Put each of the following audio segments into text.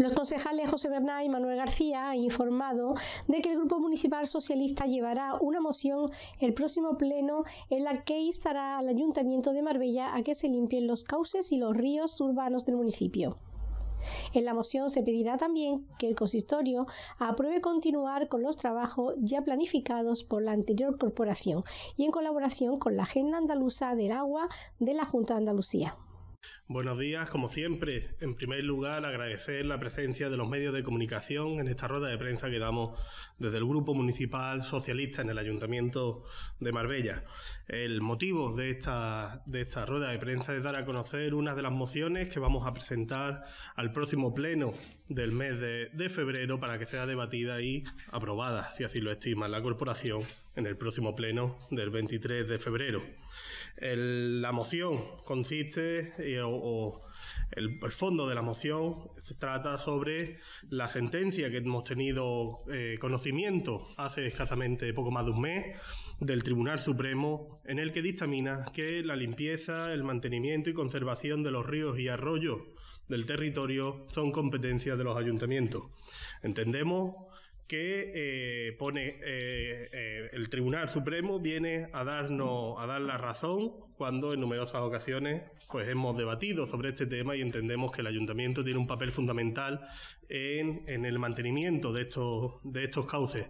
Los concejales José Bernal y Manuel García han informado de que el Grupo Municipal Socialista llevará una moción el próximo pleno en la que instará al Ayuntamiento de Marbella a que se limpien los cauces y los ríos urbanos del municipio. En la moción se pedirá también que el consistorio apruebe continuar con los trabajos ya planificados por la anterior corporación y en colaboración con la Agenda Andaluza del Agua de la Junta de Andalucía. Buenos días, como siempre. En primer lugar, agradecer la presencia de los medios de comunicación en esta rueda de prensa que damos desde el Grupo Municipal Socialista en el Ayuntamiento de Marbella. El motivo de esta, de esta rueda de prensa es dar a conocer una de las mociones que vamos a presentar al próximo pleno del mes de, de febrero para que sea debatida y aprobada, si así lo estima la corporación en el próximo pleno del 23 de febrero. la moción consiste, o, el, fondo de la moción se trata sobre la sentencia que hemos tenido eh, conocimiento hace escasamente poco más de un mes del Tribunal Supremo, en el que dictamina que la limpieza, el mantenimiento y conservación de los ríos y arroyos del territorio son competencias de los ayuntamientos. Entendemos que eh, pone eh, eh, el Tribunal Supremo viene a darnos a dar la razón cuando en numerosas ocasiones pues hemos debatido sobre este tema y entendemos que el ayuntamiento tiene un papel fundamental en, el mantenimiento de estos de estos cauces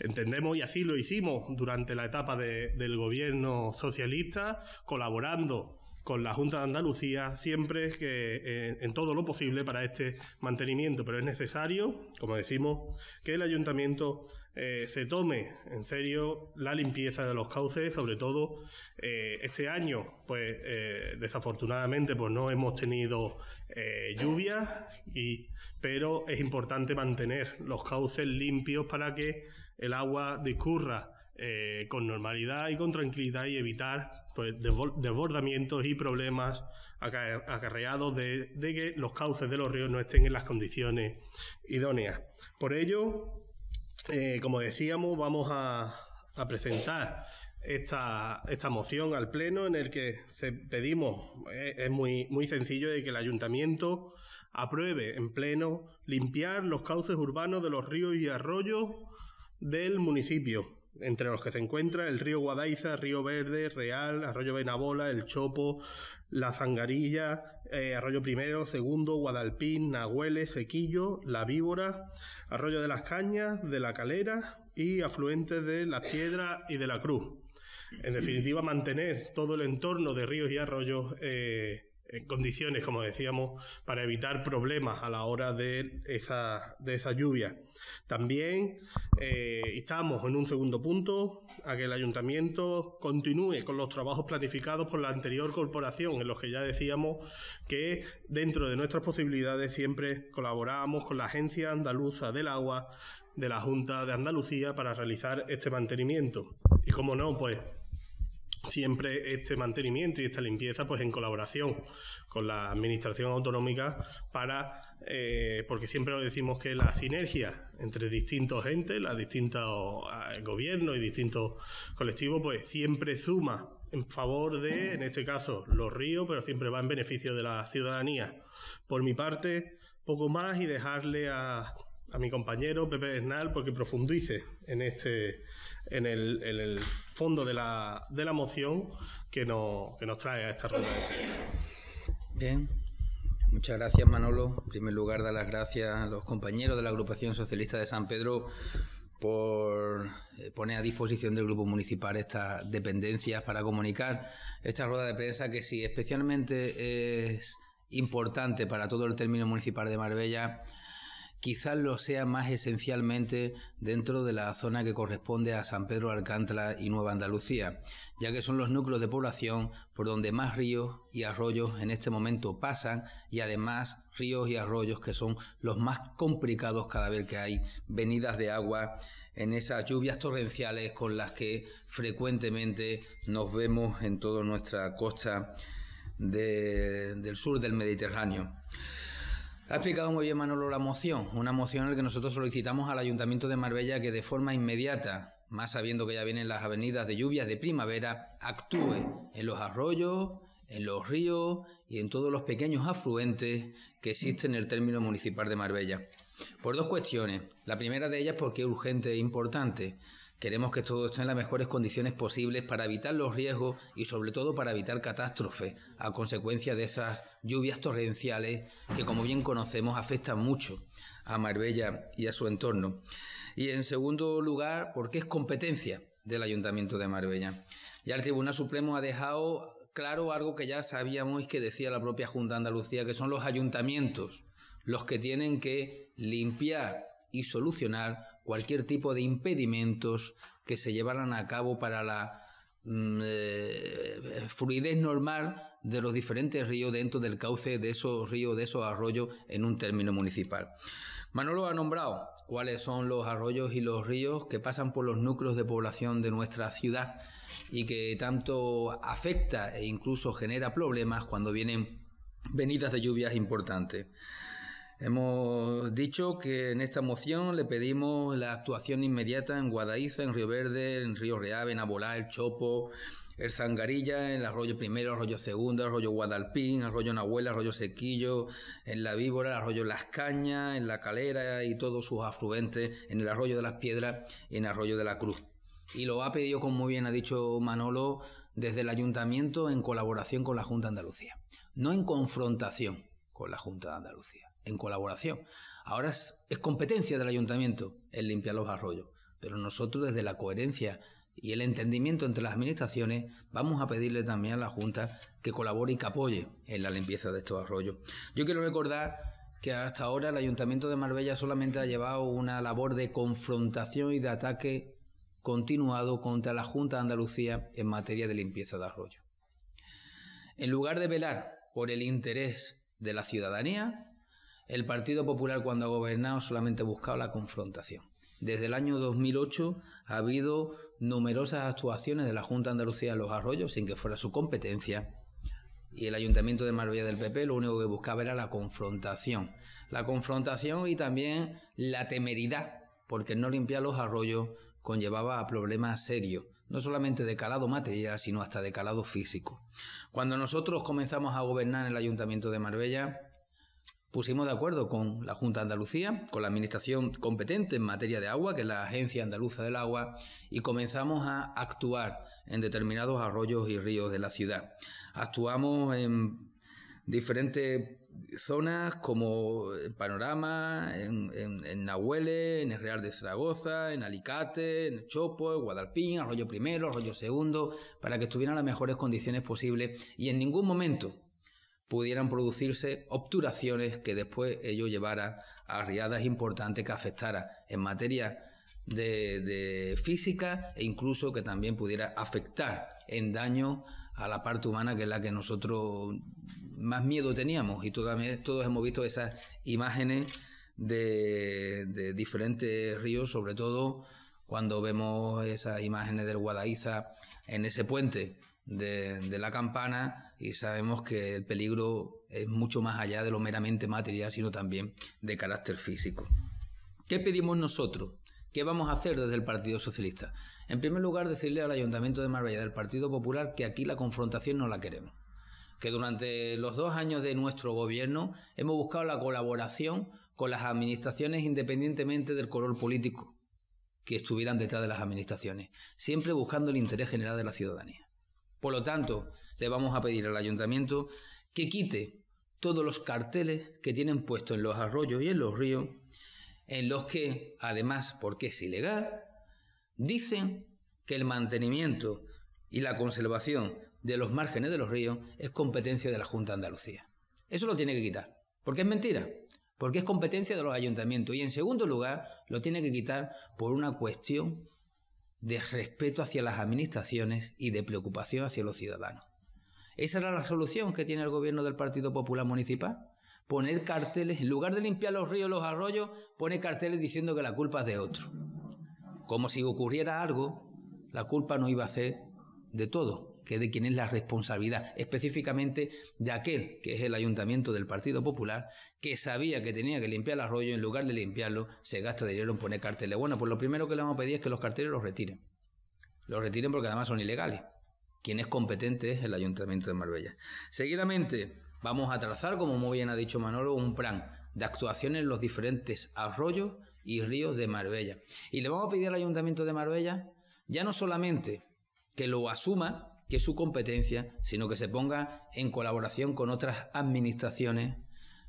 entendemos y así lo hicimos durante la etapa del gobierno socialista colaborando con la Junta de Andalucía, siempre que eh, en todo lo posible para este mantenimiento. Pero es necesario, como decimos, que el ayuntamiento eh, se tome en serio la limpieza de los cauces, sobre todo eh, este año, pues desafortunadamente pues no hemos tenido lluvias, y, pero es importante mantener los cauces limpios para que el agua discurra con normalidad y con tranquilidad y evitar pues, desbordamientos y problemas acarreados de, que los cauces de los ríos no estén en las condiciones idóneas. Por ello, eh, como decíamos, vamos a, presentar esta, moción al Pleno en el que se pedimos, eh, es muy, muy sencillo, de que el Ayuntamiento apruebe en Pleno limpiar los cauces urbanos de los ríos y arroyos del municipio entre los que se encuentra el río Guadaiza, Río Verde, Real, Arroyo Benabola, El Chopo, La Zangarilla, eh, Arroyo Primero, Segundo, Guadalpín, Nahueles, Sequillo, La Víbora, Arroyo de las Cañas, de La Calera y afluentes de La Piedra y de la Cruz. En definitiva, mantener todo el entorno de ríos y arroyos eh, en condiciones, como decíamos, para evitar problemas a la hora de esa, de esa lluvia. También estamos eh, en un segundo punto a que el ayuntamiento continúe con los trabajos planificados por la anterior corporación, en los que ya decíamos que dentro de nuestras posibilidades siempre colaboramos con la Agencia Andaluza del Agua de la Junta de Andalucía para realizar este mantenimiento. Y como no, pues siempre este mantenimiento y esta limpieza pues en colaboración con la administración autonómica para eh, porque siempre decimos que la sinergia entre distintos entes, los distintos eh, gobiernos y distintos colectivos pues siempre suma en favor de, en este caso, los ríos, pero siempre va en beneficio de la ciudadanía. Por mi parte, poco más y dejarle a, a mi compañero Pepe Bernal porque profundice en este en el, fondo de la, de la moción que, nos trae a esta rueda de Bien. Muchas gracias, Manolo. En primer lugar, dar las gracias a los compañeros de la Agrupación Socialista de San Pedro por eh, poner a disposición del Grupo Municipal estas dependencias para comunicar esta rueda de prensa que si especialmente es importante para todo el término municipal de Marbella quizás lo sea más esencialmente dentro de la zona que corresponde a San Pedro Alcántara y Nueva Andalucía, ya que son los núcleos de población por donde más ríos y arroyos en este momento pasan y además ríos y arroyos que son los más complicados cada vez que hay venidas de agua en esas lluvias torrenciales con las que frecuentemente nos vemos en toda nuestra costa del sur del Mediterráneo. Ha explicado muy bien Manolo la moción, una moción en la que nosotros solicitamos al Ayuntamiento de Marbella que de forma inmediata, más sabiendo que ya vienen las avenidas de lluvias de primavera, actúe en los arroyos, en los ríos y en todos los pequeños afluentes que existen en el término municipal de Marbella. Por dos cuestiones. La primera de ellas porque es urgente e importante. Queremos que todo esté en las mejores condiciones posibles para evitar los riesgos y sobre todo para evitar catástrofes a consecuencia de esas lluvias torrenciales que como bien conocemos afectan mucho a Marbella y a su entorno. Y en segundo lugar, porque es competencia del Ayuntamiento de Marbella. Ya el Tribunal Supremo ha dejado claro algo que ya sabíamos y que decía la propia Junta de Andalucía, que son los ayuntamientos los que tienen que limpiar y solucionar cualquier tipo de impedimentos que se llevaran a cabo para la mm, eh, fluidez normal de los diferentes ríos dentro del cauce de esos ríos, de esos arroyos en un término municipal. Manolo ha nombrado cuáles son los arroyos y los ríos que pasan por los núcleos de población de nuestra ciudad y que tanto afecta e incluso genera problemas cuando vienen venidas de lluvias importantes. Hemos dicho que en esta moción le pedimos la actuación inmediata en Guadaíza, en Río Verde, en Río Real, en Abolá, el Chopo, el Zangarilla, en el Arroyo Primero, Arroyo Segundo, Arroyo Guadalpín, Arroyo Nahuela, Arroyo Sequillo, en La Víbora, Arroyo Las Cañas, en La Calera y todos sus afluentes, en el Arroyo de las Piedras y en Arroyo de la Cruz. Y lo ha pedido, como bien ha dicho Manolo, desde el ayuntamiento en colaboración con la Junta de Andalucía, no en confrontación con la Junta de Andalucía en colaboración. Ahora es, competencia del ayuntamiento el limpiar los arroyos, pero nosotros desde la coherencia y el entendimiento entre las administraciones, vamos a pedirle también a la Junta que colabore y que apoye en la limpieza de estos arroyos. Yo quiero recordar que hasta ahora el Ayuntamiento de Marbella solamente ha llevado una labor de confrontación y de ataque continuado contra la Junta de Andalucía en materia de limpieza de arroyos. En lugar de velar por el interés de la ciudadanía, el Partido Popular cuando ha gobernado solamente buscaba la confrontación. Desde el año 2008 ha habido numerosas actuaciones de la Junta de Andalucía en los arroyos sin que fuera su competencia. Y el Ayuntamiento de Marbella del PP lo único que buscaba era la confrontación. La confrontación y también la temeridad, porque no limpiar los arroyos conllevaba a problemas serios, no solamente de calado material, sino hasta de calado físico. Cuando nosotros comenzamos a gobernar en el Ayuntamiento de Marbella, pusimos de acuerdo con la Junta de Andalucía, con la administración competente en materia de agua, que es la Agencia Andaluza del Agua, y comenzamos a actuar en determinados arroyos y ríos de la ciudad. Actuamos en diferentes zonas como en Panorama, en, Nahuele, en el Real de Zaragoza, en Alicate, en Chopo, en Guadalpín, Arroyo Primero, Arroyo Segundo, para que estuvieran las mejores condiciones posibles y en ningún momento pudieran producirse obturaciones que después ello llevara a riadas importantes que afectara en materia de, física e incluso que también pudiera afectar en daño a la parte humana que es la que nosotros más miedo teníamos y todos, hemos visto esas imágenes de, de, diferentes ríos, sobre todo cuando vemos esas imágenes del Guadaiza en ese puente de, la campana y sabemos que el peligro es mucho más allá de lo meramente material, sino también de carácter físico. ¿Qué pedimos nosotros? ¿Qué vamos a hacer desde el Partido Socialista? En primer lugar, decirle al Ayuntamiento de Marbella del Partido Popular que aquí la confrontación no la queremos que durante los dos años de nuestro gobierno hemos buscado la colaboración con las administraciones independientemente del color político que estuvieran detrás de las administraciones, siempre buscando el interés general de la ciudadanía. Por lo tanto, le vamos a pedir al ayuntamiento que quite todos los carteles que tienen puestos en los arroyos y en los ríos, en los que, además, porque es ilegal, dicen que el mantenimiento y la conservación de los márgenes de los ríos es competencia de la Junta de Andalucía. Eso lo tiene que quitar, porque es mentira, porque es competencia de los ayuntamientos. Y en segundo lugar, lo tiene que quitar por una cuestión de respeto hacia las administraciones y de preocupación hacia los ciudadanos. Esa era la solución que tiene el gobierno del Partido Popular Municipal. Poner carteles, en lugar de limpiar los ríos, los arroyos, pone carteles diciendo que la culpa es de otro. Como si ocurriera algo, la culpa no iba a ser de todo, que de quien es la responsabilidad, específicamente de aquel que es el ayuntamiento del Partido Popular, que sabía que tenía que limpiar el arroyo, en lugar de limpiarlo, se gasta dinero en poner carteles. Bueno, pues lo primero que le vamos a pedir es que los carteles los retiren. Los retiren porque además son ilegales. Quien es competente es el ayuntamiento de Marbella. Seguidamente, Vamos a trazar, como muy bien ha dicho Manolo, un plan de actuación en los diferentes arroyos y ríos de Marbella. Y le vamos a pedir al Ayuntamiento de Marbella ya no solamente que lo asuma, que su competencia, sino que se ponga en colaboración con otras administraciones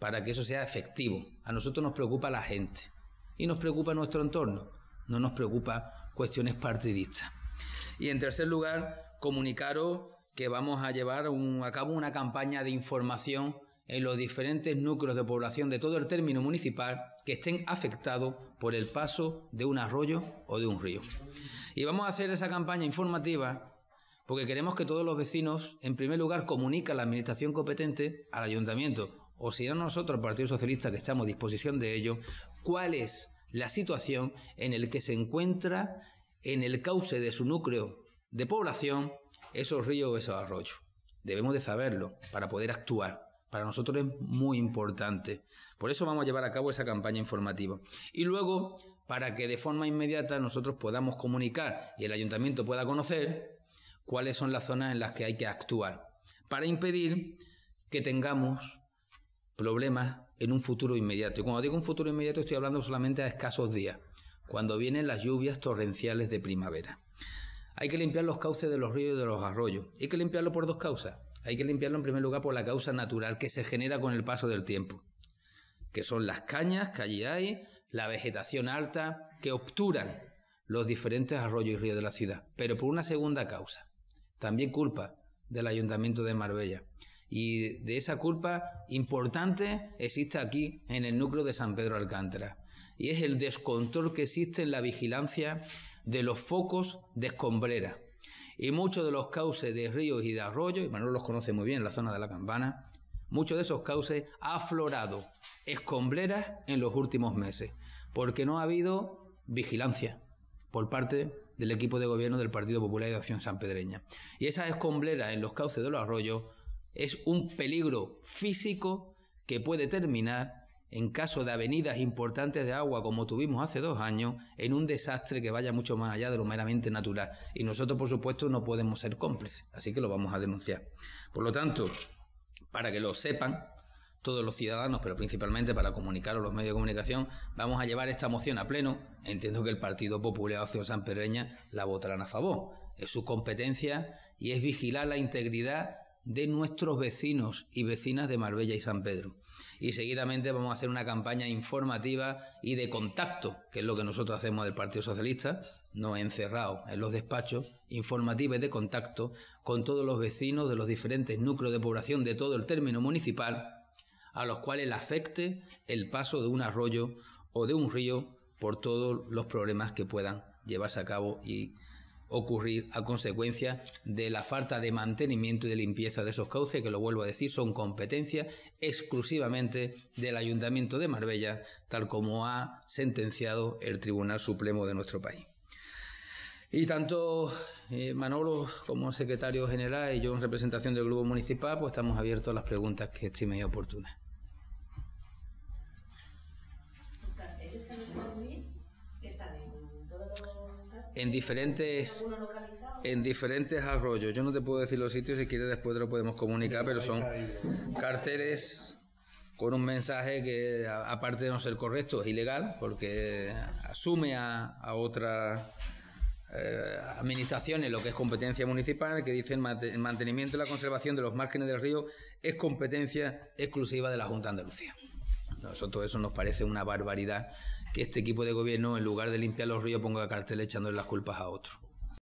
para que eso sea efectivo. A nosotros nos preocupa la gente y nos preocupa nuestro entorno, no nos preocupa cuestiones partidistas. Y en tercer lugar, comunicaros que vamos a llevar a cabo una campaña de información en los diferentes núcleos de población de todo el término municipal que estén afectados por el paso de un arroyo o de un río. Y vamos a hacer esa campaña informativa porque queremos que todos los vecinos, en primer lugar, comuniquen a la administración competente, al ayuntamiento, o si no nosotros, el Partido Socialista, que estamos a disposición de ello, cuál es la situación en la que se encuentra en el cauce de su núcleo de población esos ríos o esos arroyos. Debemos de saberlo para poder actuar. Para nosotros es muy importante. Por eso vamos a llevar a cabo esa campaña informativa. Y luego, para que de forma inmediata nosotros podamos comunicar y el ayuntamiento pueda conocer, cuáles son las zonas en las que hay que actuar para impedir que tengamos problemas en un futuro inmediato. Y cuando digo un futuro inmediato estoy hablando solamente a escasos días, cuando vienen las lluvias torrenciales de primavera. Hay que limpiar los cauces de los ríos y de los arroyos. Hay que limpiarlo por dos causas. Hay que limpiarlo en primer lugar por la causa natural que se genera con el paso del tiempo, que son las cañas que allí hay, la vegetación alta que obturan los diferentes arroyos y ríos de la ciudad, pero por una segunda causa, también culpa del Ayuntamiento de Marbella. Y de esa culpa importante existe aquí en el núcleo de San Pedro Alcántara. Y es el descontrol que existe en la vigilancia de los focos de escombrera. Y muchos de los cauces de ríos y de arroyos, y Manuel los conoce muy bien, la zona de la campana, muchos de esos cauces ha aflorado escombreras en los últimos meses, porque no ha habido vigilancia por parte del equipo de gobierno del Partido Popular de Acción Sanpedreña. Y esa escombrera en los cauces de los arroyos es un peligro físico que puede terminar, en caso de avenidas importantes de agua como tuvimos hace dos años, en un desastre que vaya mucho más allá de lo meramente natural. Y nosotros, por supuesto, no podemos ser cómplices, así que lo vamos a denunciar. Por lo tanto, para que lo sepan, todos los ciudadanos, pero principalmente para a los medios de comunicación, vamos a llevar esta moción a pleno. Entiendo que el Partido Popular Ocio San pereña la votarán a favor. Es su competencia y es vigilar la integridad de nuestros vecinos y vecinas de Marbella y San Pedro. Y seguidamente vamos a hacer una campaña informativa y de contacto, que es lo que nosotros hacemos del Partido Socialista, no encerrado en los despachos, informativa y de contacto con todos los vecinos de los diferentes núcleos de población de todo el término municipal a los cuales le afecte el paso de un arroyo o de un río por todos los problemas que puedan llevarse a cabo y ocurrir a consecuencia de la falta de mantenimiento y de limpieza de esos cauces, que lo vuelvo a decir, son competencia exclusivamente del Ayuntamiento de Marbella, tal como ha sentenciado el Tribunal Supremo de nuestro país. Y tanto eh, Manolo como secretario general y yo en representación del Grupo Municipal, pues estamos abiertos a las preguntas que estime oportunas. en diferentes en diferentes arroyos. Yo no te puedo decir los sitios, si quieres después te lo podemos comunicar, pero son carteles con un mensaje que aparte de no ser correcto es ilegal porque asume a, otras eh, administraciones lo que es competencia municipal que dicen el mantenimiento y la conservación de los márgenes del río es competencia exclusiva de la Junta de Andalucía. Nosotros eso nos parece una barbaridad que este equipo de gobierno, en lugar de limpiar los ríos, ponga cartel echándole las culpas a otros.